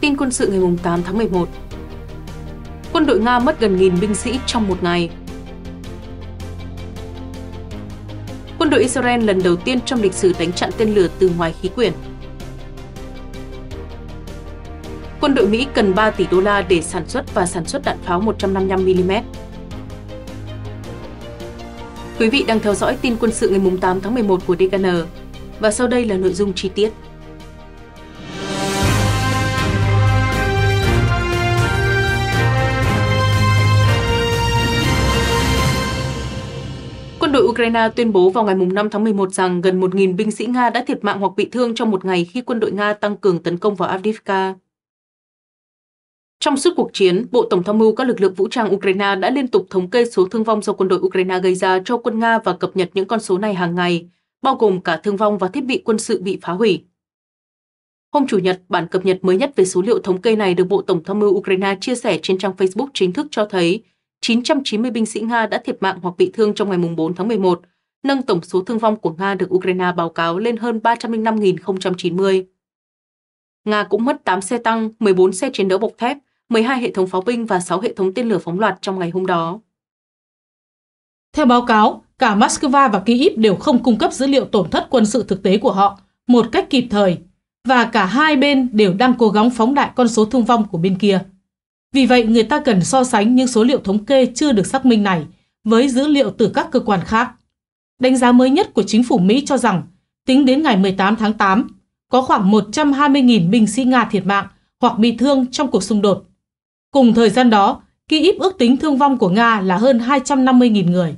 tin quân sự ngày 8 tháng 11. Quân đội Nga mất gần nghìn binh sĩ trong một ngày. Quân đội Israel lần đầu tiên trong lịch sử đánh chặn tên lửa từ ngoài khí quyển. Quân đội Mỹ cần 3 tỷ đô la để sản xuất và sản xuất đạn pháo 155mm. Quý vị đang theo dõi tin quân sự ngày 8 tháng 11 của DKN và sau đây là nội dung chi tiết. đội Ukraine tuyên bố vào ngày 5 tháng 11 rằng gần 1.000 binh sĩ Nga đã thiệt mạng hoặc bị thương trong một ngày khi quân đội Nga tăng cường tấn công vào Avdiivka. Trong suốt cuộc chiến, Bộ Tổng tham mưu các lực lượng vũ trang Ukraine đã liên tục thống kê số thương vong do quân đội Ukraine gây ra cho quân Nga và cập nhật những con số này hàng ngày, bao gồm cả thương vong và thiết bị quân sự bị phá hủy. Hôm Chủ nhật, bản cập nhật mới nhất về số liệu thống kê này được Bộ Tổng tham mưu Ukraine chia sẻ trên trang Facebook chính thức cho thấy 990 binh sĩ Nga đã thiệt mạng hoặc bị thương trong ngày 4 tháng 11, nâng tổng số thương vong của Nga được Ukraine báo cáo lên hơn 305.090. Nga cũng mất 8 xe tăng, 14 xe chiến đấu bọc thép, 12 hệ thống pháo binh và 6 hệ thống tên lửa phóng loạt trong ngày hôm đó. Theo báo cáo, cả Moscow và Kyiv đều không cung cấp dữ liệu tổn thất quân sự thực tế của họ một cách kịp thời, và cả hai bên đều đang cố gắng phóng đại con số thương vong của bên kia. Vì vậy, người ta cần so sánh những số liệu thống kê chưa được xác minh này với dữ liệu từ các cơ quan khác. Đánh giá mới nhất của chính phủ Mỹ cho rằng, tính đến ngày 18 tháng 8, có khoảng 120.000 binh sĩ Nga thiệt mạng hoặc bị thương trong cuộc xung đột. Cùng thời gian đó, Kyiv ước tính thương vong của Nga là hơn 250.000 người.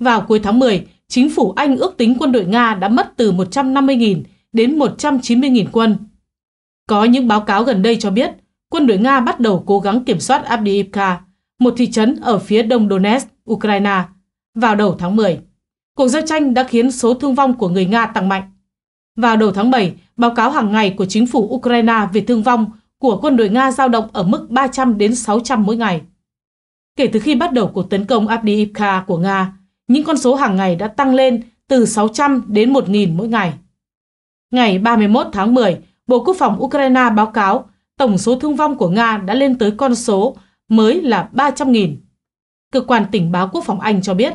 Vào cuối tháng 10, chính phủ Anh ước tính quân đội Nga đã mất từ 150.000 đến 190.000 quân. Có những báo cáo gần đây cho biết, quân đội Nga bắt đầu cố gắng kiểm soát Abdiivka, một thị trấn ở phía đông Donetsk, Ukraine, vào đầu tháng 10. Cuộc giao tranh đã khiến số thương vong của người Nga tăng mạnh. Vào đầu tháng 7, báo cáo hàng ngày của chính phủ Ukraine về thương vong của quân đội Nga dao động ở mức 300 đến 600 mỗi ngày. Kể từ khi bắt đầu cuộc tấn công Abdiivka của Nga, những con số hàng ngày đã tăng lên từ 600 đến 1.000 mỗi ngày. Ngày 31 tháng 10, Bộ Quốc phòng Ukraine báo cáo tổng số thương vong của Nga đã lên tới con số mới là 300.000. Cơ quan tình báo quốc phòng Anh cho biết,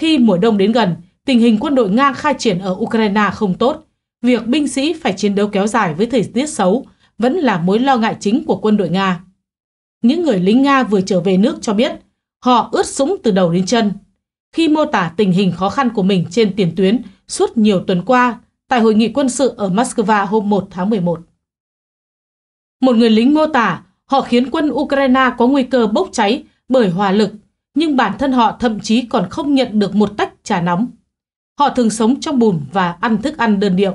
khi mùa đông đến gần, tình hình quân đội Nga khai triển ở Ukraine không tốt. Việc binh sĩ phải chiến đấu kéo dài với thời tiết xấu vẫn là mối lo ngại chính của quân đội Nga. Những người lính Nga vừa trở về nước cho biết, họ ướt sũng từ đầu đến chân. Khi mô tả tình hình khó khăn của mình trên tiền tuyến suốt nhiều tuần qua tại hội nghị quân sự ở Moscow hôm 1 tháng 11. Một người lính mô tả họ khiến quân Ukraine có nguy cơ bốc cháy bởi hỏa lực, nhưng bản thân họ thậm chí còn không nhận được một tách trà nóng. Họ thường sống trong bùn và ăn thức ăn đơn điệu.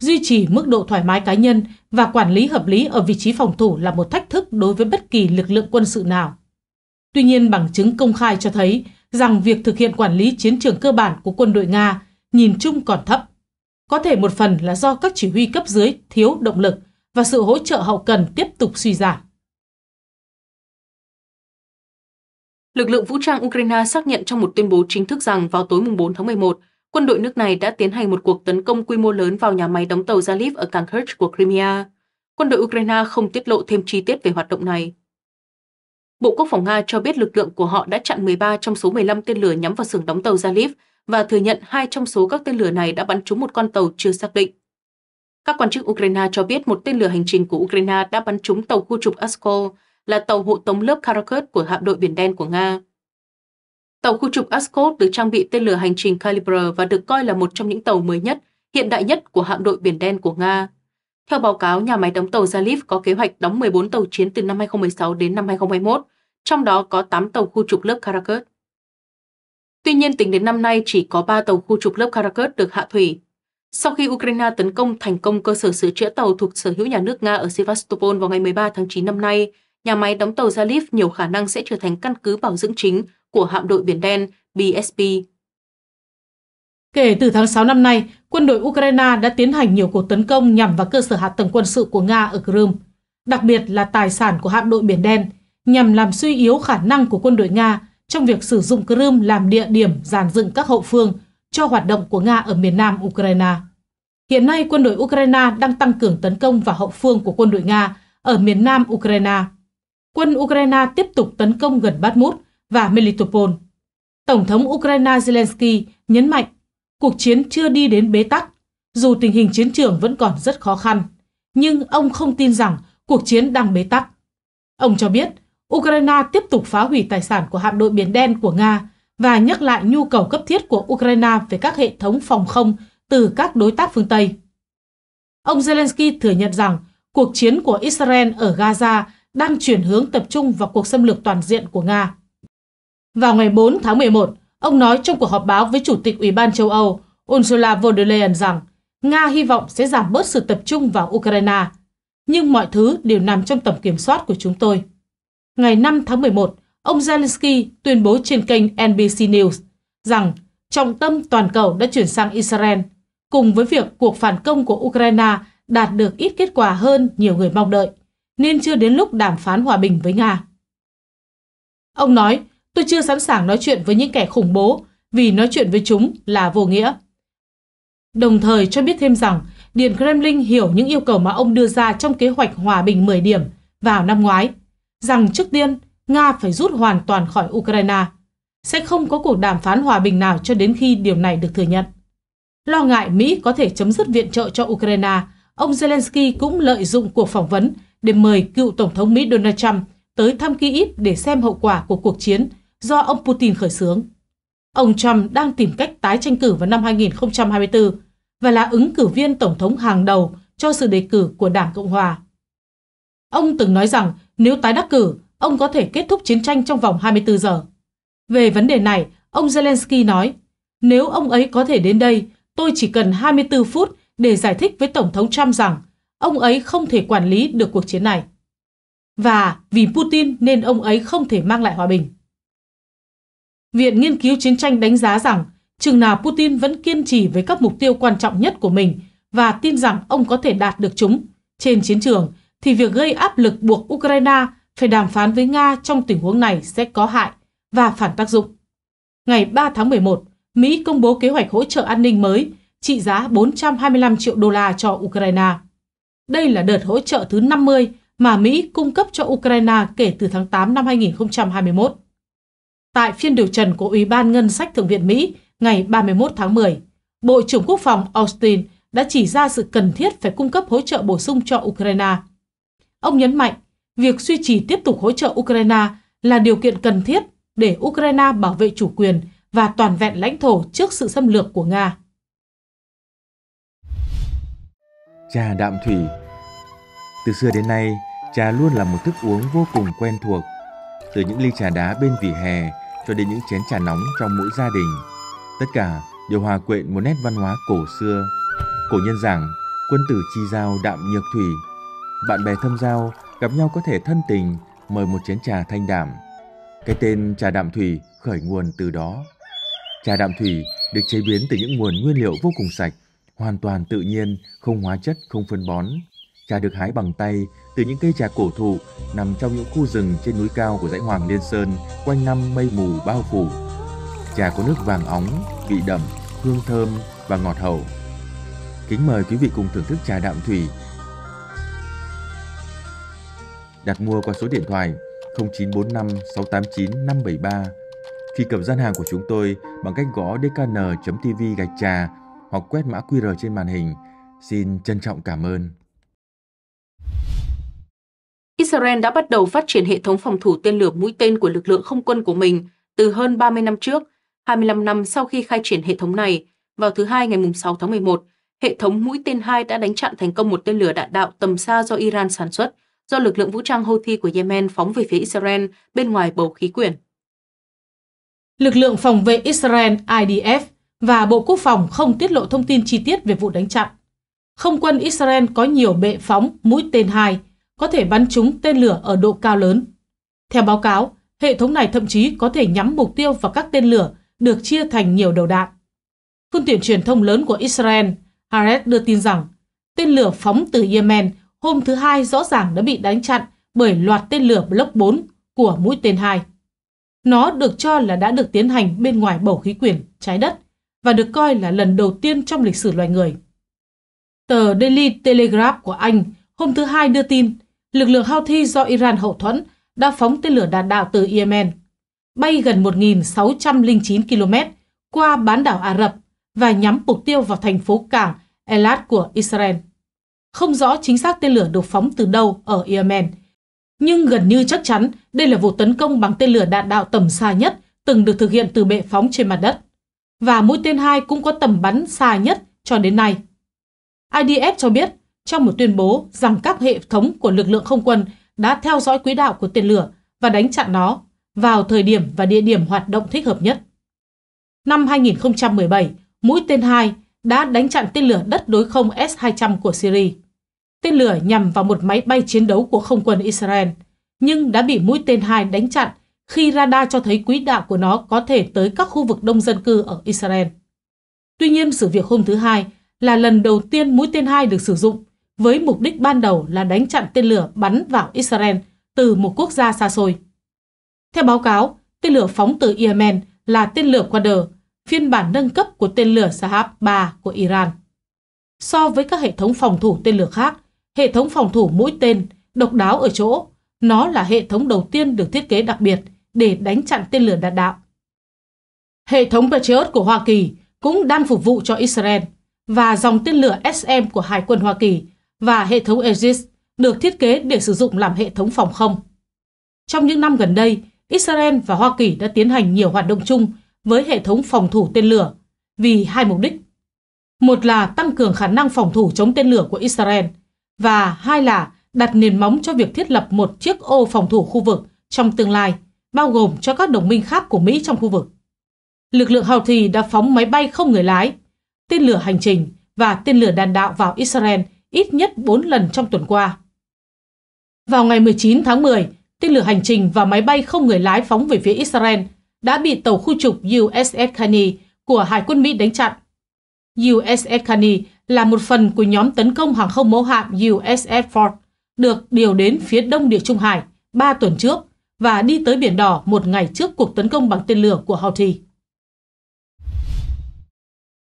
Duy trì mức độ thoải mái cá nhân và quản lý hợp lý ở vị trí phòng thủ là một thách thức đối với bất kỳ lực lượng quân sự nào. Tuy nhiên, bằng chứng công khai cho thấy rằng việc thực hiện quản lý chiến trường cơ bản của quân đội Nga nhìn chung còn thấp. Có thể một phần là do các chỉ huy cấp dưới thiếu động lực – và sự hỗ trợ hậu cần tiếp tục suy giảm. Lực lượng vũ trang Ukraine xác nhận trong một tuyên bố chính thức rằng vào tối 4 tháng 11, quân đội nước này đã tiến hành một cuộc tấn công quy mô lớn vào nhà máy đóng tàu Zaliv ở cảng Kerch của Crimea. Quân đội Ukraine không tiết lộ thêm chi tiết về hoạt động này. Bộ Quốc phòng Nga cho biết lực lượng của họ đã chặn 13 trong số 15 tên lửa nhắm vào xưởng đóng tàu Zaliv và thừa nhận hai trong số các tên lửa này đã bắn trúng một con tàu chưa xác định. Các quan chức Ukraine cho biết một tên lửa hành trình của Ukraine đã bắn trúng tàu khu trục Asko, là tàu hộ tống lớp Karakhut của hạm đội Biển Đen của Nga. Tàu khu trục Asko được trang bị tên lửa hành trình Calibre và được coi là một trong những tàu mới nhất, hiện đại nhất của hạm đội Biển Đen của Nga. Theo báo cáo, nhà máy đóng tàu Zalif có kế hoạch đóng 14 tàu chiến từ năm 2016 đến năm 2021, trong đó có 8 tàu khu trục lớp Karakhut. Tuy nhiên, tính đến năm nay, chỉ có 3 tàu khu trục lớp Karakhut được hạ thủy, sau khi Ukraine tấn công thành công cơ sở sửa chữa tàu thuộc sở hữu nhà nước Nga ở Sevastopol vào ngày 13 tháng 9 năm nay, nhà máy đóng tàu Zaliv nhiều khả năng sẽ trở thành căn cứ bảo dưỡng chính của hạm đội Biển Đen BSP. Kể từ tháng 6 năm nay, quân đội Ukraine đã tiến hành nhiều cuộc tấn công nhằm vào cơ sở hạ tầng quân sự của Nga ở Crimea, đặc biệt là tài sản của hạm đội Biển Đen, nhằm làm suy yếu khả năng của quân đội Nga trong việc sử dụng Crimea làm địa điểm giàn dựng các hậu phương – cho hoạt động của Nga ở miền nam Ukraine. Hiện nay, quân đội Ukraine đang tăng cường tấn công vào hậu phương của quân đội Nga ở miền nam Ukraine. Quân Ukraine tiếp tục tấn công gần Bakhmut và Melitopol. Tổng thống Ukraine Zelensky nhấn mạnh cuộc chiến chưa đi đến bế tắc, dù tình hình chiến trường vẫn còn rất khó khăn, nhưng ông không tin rằng cuộc chiến đang bế tắc. Ông cho biết Ukraine tiếp tục phá hủy tài sản của hạm đội Biển Đen của Nga và nhắc lại nhu cầu cấp thiết của Ukraine về các hệ thống phòng không từ các đối tác phương Tây. Ông Zelensky thừa nhận rằng cuộc chiến của Israel ở Gaza đang chuyển hướng tập trung vào cuộc xâm lược toàn diện của Nga. Vào ngày 4 tháng 11, ông nói trong cuộc họp báo với Chủ tịch Ủy ban châu Âu Ursula von der Leyen rằng Nga hy vọng sẽ giảm bớt sự tập trung vào Ukraine, nhưng mọi thứ đều nằm trong tầm kiểm soát của chúng tôi. Ngày 5 tháng 11, ông Zelensky tuyên bố trên kênh NBC News rằng trọng tâm toàn cầu đã chuyển sang Israel, cùng với việc cuộc phản công của Ukraine đạt được ít kết quả hơn nhiều người mong đợi, nên chưa đến lúc đàm phán hòa bình với Nga. Ông nói, tôi chưa sẵn sàng nói chuyện với những kẻ khủng bố vì nói chuyện với chúng là vô nghĩa. Đồng thời cho biết thêm rằng, Điện Kremlin hiểu những yêu cầu mà ông đưa ra trong kế hoạch hòa bình 10 điểm vào năm ngoái, rằng trước tiên Nga phải rút hoàn toàn khỏi Ukraine. Sẽ không có cuộc đàm phán hòa bình nào cho đến khi điều này được thừa nhận. Lo ngại Mỹ có thể chấm dứt viện trợ cho Ukraine, ông Zelensky cũng lợi dụng cuộc phỏng vấn để mời cựu Tổng thống Mỹ Donald Trump tới thăm Kyiv để xem hậu quả của cuộc chiến do ông Putin khởi xướng. Ông Trump đang tìm cách tái tranh cử vào năm 2024 và là ứng cử viên Tổng thống hàng đầu cho sự đề cử của Đảng Cộng Hòa. Ông từng nói rằng nếu tái đắc cử, ông có thể kết thúc chiến tranh trong vòng 24 giờ. Về vấn đề này, ông Zelensky nói, nếu ông ấy có thể đến đây, tôi chỉ cần 24 phút để giải thích với Tổng thống Trump rằng ông ấy không thể quản lý được cuộc chiến này. Và vì Putin nên ông ấy không thể mang lại hòa bình. Viện Nghiên cứu Chiến tranh đánh giá rằng chừng nào Putin vẫn kiên trì với các mục tiêu quan trọng nhất của mình và tin rằng ông có thể đạt được chúng trên chiến trường, thì việc gây áp lực buộc Ukraine phải đàm phán với Nga trong tình huống này sẽ có hại và phản tác dụng. Ngày 3 tháng 11, Mỹ công bố kế hoạch hỗ trợ an ninh mới trị giá 425 triệu đô la cho Ukraine. Đây là đợt hỗ trợ thứ 50 mà Mỹ cung cấp cho Ukraine kể từ tháng 8 năm 2021. Tại phiên điều trần của Ủy ban Ngân sách Thượng viện Mỹ ngày 31 tháng 10, Bộ trưởng Quốc phòng Austin đã chỉ ra sự cần thiết phải cung cấp hỗ trợ bổ sung cho Ukraine. Ông nhấn mạnh việc duy trì tiếp tục hỗ trợ Ukraine là điều kiện cần thiết để Ukraine bảo vệ chủ quyền và toàn vẹn lãnh thổ trước sự xâm lược của Nga. Trà đạm thủy Từ xưa đến nay, trà luôn là một thức uống vô cùng quen thuộc. Từ những ly trà đá bên vỉa hè cho đến những chén trà nóng trong mỗi gia đình. Tất cả đều hòa quyện một nét văn hóa cổ xưa. Cổ nhân rằng, quân tử chi giao đạm nhược thủy. Bạn bè thâm giao gặp nhau có thể thân tình, mời một chén trà thanh đạm Cái tên trà đạm thủy khởi nguồn từ đó. Trà đạm thủy được chế biến từ những nguồn nguyên liệu vô cùng sạch, hoàn toàn tự nhiên, không hóa chất, không phân bón. Trà được hái bằng tay từ những cây trà cổ thụ nằm trong những khu rừng trên núi cao của dãy Hoàng Liên Sơn, quanh năm mây mù bao phủ. Trà có nước vàng óng, vị đậm, hương thơm và ngọt hậu. Kính mời quý vị cùng thưởng thức trà đạm thủy đặt mua qua số điện thoại 0945 689 573. Truy cập gian hàng của chúng tôi bằng cách gõ dkn.tv gạch trà hoặc quét mã QR trên màn hình. Xin trân trọng cảm ơn. Israel đã bắt đầu phát triển hệ thống phòng thủ tên lửa mũi tên của lực lượng không quân của mình từ hơn 30 năm trước, 25 năm sau khi khai triển hệ thống này. Vào thứ Hai ngày 6 tháng 11, hệ thống mũi tên 2 đã đánh chặn thành công một tên lửa đạn đạo tầm xa do Iran sản xuất, do lực lượng vũ trang Houthi của Yemen phóng về phía Israel bên ngoài bầu khí quyển. Lực lượng phòng vệ Israel IDF và Bộ Quốc phòng không tiết lộ thông tin chi tiết về vụ đánh chặn. Không quân Israel có nhiều bệ phóng mũi tên hai, có thể bắn trúng tên lửa ở độ cao lớn. Theo báo cáo, hệ thống này thậm chí có thể nhắm mục tiêu vào các tên lửa được chia thành nhiều đầu đạn. Phương tiện truyền thông lớn của Israel, Haaretz đưa tin rằng tên lửa phóng từ Yemen hôm thứ Hai rõ ràng đã bị đánh chặn bởi loạt tên lửa Block 4 của mũi tên 2. Nó được cho là đã được tiến hành bên ngoài bầu khí quyển trái đất và được coi là lần đầu tiên trong lịch sử loài người. Tờ Daily Telegraph của Anh hôm thứ Hai đưa tin lực lượng Houthi do Iran hậu thuẫn đã phóng tên lửa đạn đạo từ Yemen, bay gần 1.609 km qua bán đảo Ả Rập và nhắm mục tiêu vào thành phố cảng Elat của Israel. Không rõ chính xác tên lửa được phóng từ đâu ở Yemen, nhưng gần như chắc chắn đây là vụ tấn công bằng tên lửa đạn đạo tầm xa nhất từng được thực hiện từ bệ phóng trên mặt đất. Và mũi tên 2 cũng có tầm bắn xa nhất cho đến nay. IDF cho biết trong một tuyên bố rằng các hệ thống của lực lượng không quân đã theo dõi quỹ đạo của tên lửa và đánh chặn nó vào thời điểm và địa điểm hoạt động thích hợp nhất. Năm 2017, mũi tên 2 đã đánh chặn tên lửa đất đối không S-200 của Syria. Tên lửa nhằm vào một máy bay chiến đấu của không quân Israel, nhưng đã bị mũi tên hai đánh chặn khi radar cho thấy quỹ đạo của nó có thể tới các khu vực đông dân cư ở Israel. Tuy nhiên, sự việc hôm thứ Hai là lần đầu tiên mũi tên hai được sử dụng với mục đích ban đầu là đánh chặn tên lửa bắn vào Israel từ một quốc gia xa xôi. Theo báo cáo, tên lửa phóng từ Yemen là tên lửa Quader, phiên bản nâng cấp của tên lửa Sahab 3 của Iran. So với các hệ thống phòng thủ tên lửa khác, Hệ thống phòng thủ mũi tên độc đáo ở chỗ nó là hệ thống đầu tiên được thiết kế đặc biệt để đánh chặn tên lửa đạn đạo. Hệ thống Patriot của Hoa Kỳ cũng đang phục vụ cho Israel và dòng tên lửa SM của Hải quân Hoa Kỳ và hệ thống Aegis được thiết kế để sử dụng làm hệ thống phòng không. Trong những năm gần đây, Israel và Hoa Kỳ đã tiến hành nhiều hoạt động chung với hệ thống phòng thủ tên lửa vì hai mục đích. Một là tăng cường khả năng phòng thủ chống tên lửa của Israel – và hai là đặt nền móng cho việc thiết lập một chiếc ô phòng thủ khu vực trong tương lai, bao gồm cho các đồng minh khác của Mỹ trong khu vực. Lực lượng Houthi đã phóng máy bay không người lái, tên lửa hành trình và tên lửa đạn đạo vào Israel ít nhất 4 lần trong tuần qua. Vào ngày 19 tháng 10, tên lửa hành trình và máy bay không người lái phóng về phía Israel đã bị tàu khu trục USS Kani của Hải quân Mỹ đánh chặn. USS Kani là một phần của nhóm tấn công hàng không mẫu hạm USS Ford được điều đến phía đông Địa Trung Hải 3 tuần trước và đi tới Biển Đỏ một ngày trước cuộc tấn công bằng tên lửa của Houthi.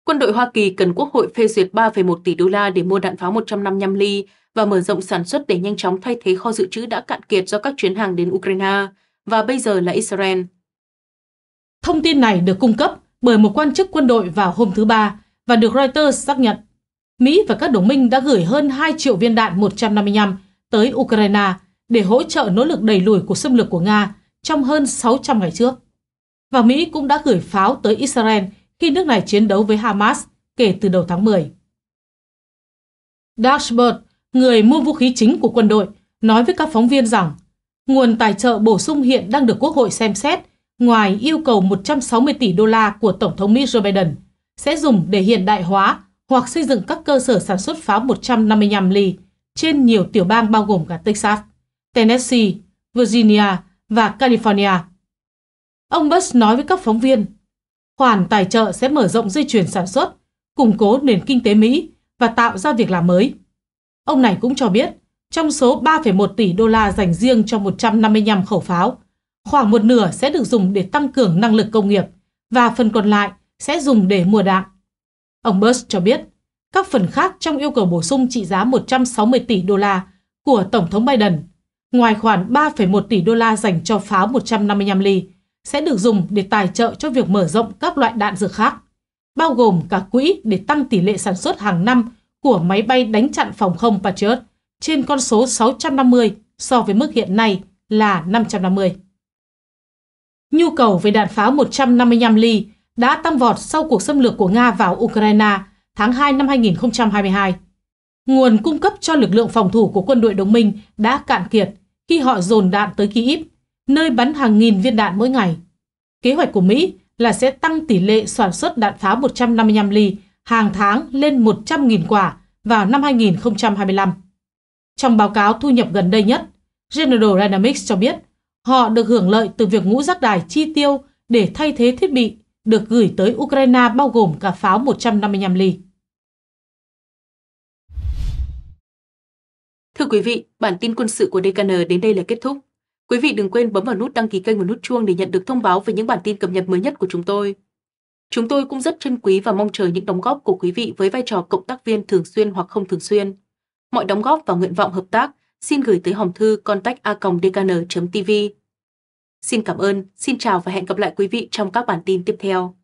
Quân đội Hoa Kỳ cần Quốc hội phê duyệt 3,1 tỷ đô la để mua đạn pháo 155 ly và mở rộng sản xuất để nhanh chóng thay thế kho dự trữ đã cạn kiệt do các chuyến hàng đến Ukraine và bây giờ là Israel. Thông tin này được cung cấp bởi một quan chức quân đội vào hôm thứ Ba và được Reuters xác nhận Mỹ và các đồng minh đã gửi hơn 2 triệu viên đạn 155 tới Ukraine để hỗ trợ nỗ lực đẩy lùi cuộc xâm lược của Nga trong hơn 600 ngày trước. Và Mỹ cũng đã gửi pháo tới Israel khi nước này chiến đấu với Hamas kể từ đầu tháng 10. Dashbert, người mua vũ khí chính của quân đội, nói với các phóng viên rằng nguồn tài trợ bổ sung hiện đang được Quốc hội xem xét ngoài yêu cầu 160 tỷ đô la của Tổng thống Mỹ Joe Biden sẽ dùng để hiện đại hóa hoặc xây dựng các cơ sở sản xuất pháo 155 ly trên nhiều tiểu bang bao gồm cả Texas, Tennessee, Virginia và California. Ông Bush nói với các phóng viên, khoản tài trợ sẽ mở rộng dây chuyền sản xuất, củng cố nền kinh tế Mỹ và tạo ra việc làm mới. Ông này cũng cho biết, trong số 3,1 tỷ đô la dành riêng cho 155 khẩu pháo, khoảng một nửa sẽ được dùng để tăng cường năng lực công nghiệp và phần còn lại sẽ dùng để mua đạn. Ông Burns cho biết, các phần khác trong yêu cầu bổ sung trị giá 160 tỷ đô la của Tổng thống Biden, ngoài khoản 3,1 tỷ đô la dành cho pháo 155 ly, sẽ được dùng để tài trợ cho việc mở rộng các loại đạn dược khác, bao gồm cả quỹ để tăng tỷ lệ sản xuất hàng năm của máy bay đánh chặn phòng không Patriot trên con số 650 so với mức hiện nay là 550. Nhu cầu về đạn pháo 155 ly đã tăng vọt sau cuộc xâm lược của Nga vào Ukraine tháng 2 năm 2022. Nguồn cung cấp cho lực lượng phòng thủ của quân đội đồng minh đã cạn kiệt khi họ dồn đạn tới Kyiv, nơi bắn hàng nghìn viên đạn mỗi ngày. Kế hoạch của Mỹ là sẽ tăng tỷ lệ sản xuất đạn pháo 155 ly hàng tháng lên 100.000 quả vào năm 2025. Trong báo cáo thu nhập gần đây nhất, General Dynamics cho biết họ được hưởng lợi từ việc ngũ giác đài chi tiêu để thay thế thiết bị được gửi tới Ukraine bao gồm cả pháo 155 ly. Thưa quý vị, bản tin quân sự của DKN đến đây là kết thúc. Quý vị đừng quên bấm vào nút đăng ký kênh và nút chuông để nhận được thông báo về những bản tin cập nhật mới nhất của chúng tôi. Chúng tôi cũng rất trân quý và mong chờ những đóng góp của quý vị với vai trò cộng tác viên thường xuyên hoặc không thường xuyên. Mọi đóng góp và nguyện vọng hợp tác xin gửi tới hòm thư contact a dkn tv Xin cảm ơn, xin chào và hẹn gặp lại quý vị trong các bản tin tiếp theo.